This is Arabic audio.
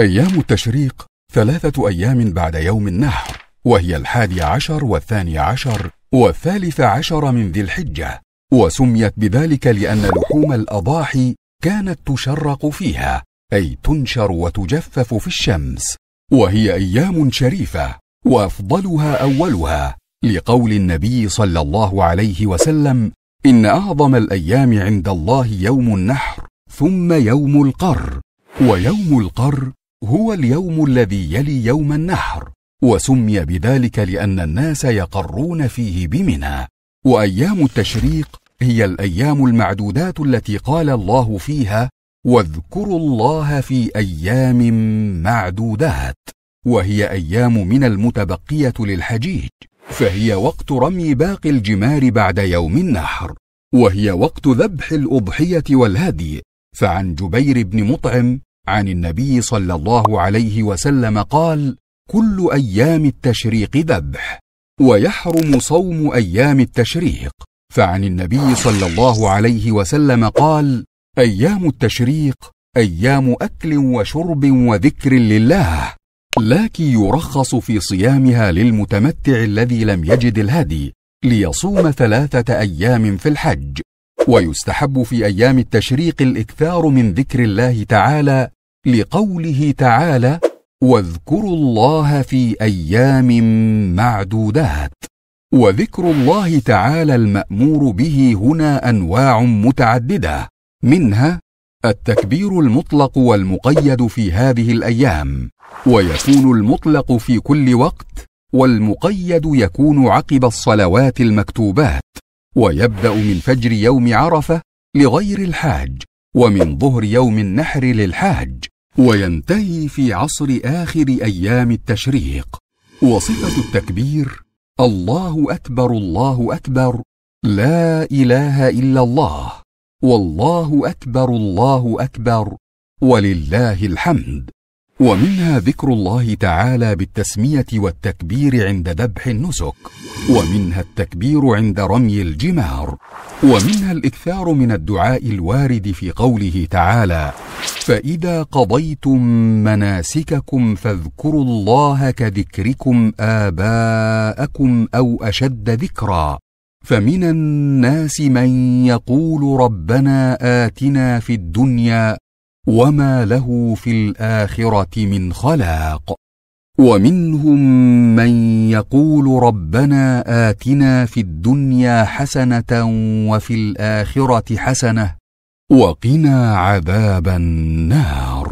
أيام التشريق ثلاثة أيام بعد يوم النحر وهي الحادي عشر والثاني عشر والثالث عشر من ذي الحجة وسميت بذلك لأن لحوم الأضاحي كانت تشرق فيها أي تنشر وتجفف في الشمس وهي أيام شريفة وأفضلها أولها لقول النبي صلى الله عليه وسلم إن أعظم الأيام عند الله يوم النحر ثم يوم القر ويوم القر هو اليوم الذي يلي يوم النحر وسمي بذلك لان الناس يقرون فيه بمنى وايام التشريق هي الايام المعدودات التي قال الله فيها واذكروا الله في ايام معدودات وهي ايام من المتبقيه للحجيج فهي وقت رمي باقي الجمار بعد يوم النحر وهي وقت ذبح الاضحيه والهدي فعن جبير بن مطعم عن النبي صلى الله عليه وسلم قال كل ايام التشريق ذبح ويحرم صوم ايام التشريق فعن النبي صلى الله عليه وسلم قال ايام التشريق ايام اكل وشرب وذكر لله لكن يرخص في صيامها للمتمتع الذي لم يجد الهدي ليصوم ثلاثه ايام في الحج ويستحب في ايام التشريق الاكثار من ذكر الله تعالى لقوله تعالى واذكروا الله في ايام معدودات وذكر الله تعالى المامور به هنا انواع متعدده منها التكبير المطلق والمقيد في هذه الايام ويكون المطلق في كل وقت والمقيد يكون عقب الصلوات المكتوبات ويبدا من فجر يوم عرفه لغير الحاج ومن ظهر يوم النحر للحاج وينتهي في عصر آخر أيام التشريق وصفة التكبير الله أكبر الله أكبر لا إله إلا الله والله أكبر الله أكبر ولله الحمد ومنها ذكر الله تعالى بالتسمية والتكبير عند ذبح النسك ومنها التكبير عند رمي الجمار ومنها الإكثار من الدعاء الوارد في قوله تعالى فاذا قضيتم مناسككم فاذكروا الله كذكركم اباءكم او اشد ذكرا فمن الناس من يقول ربنا اتنا في الدنيا وما له في الاخره من خلاق ومنهم من يقول ربنا اتنا في الدنيا حسنه وفي الاخره حسنه وقنا عذاب النار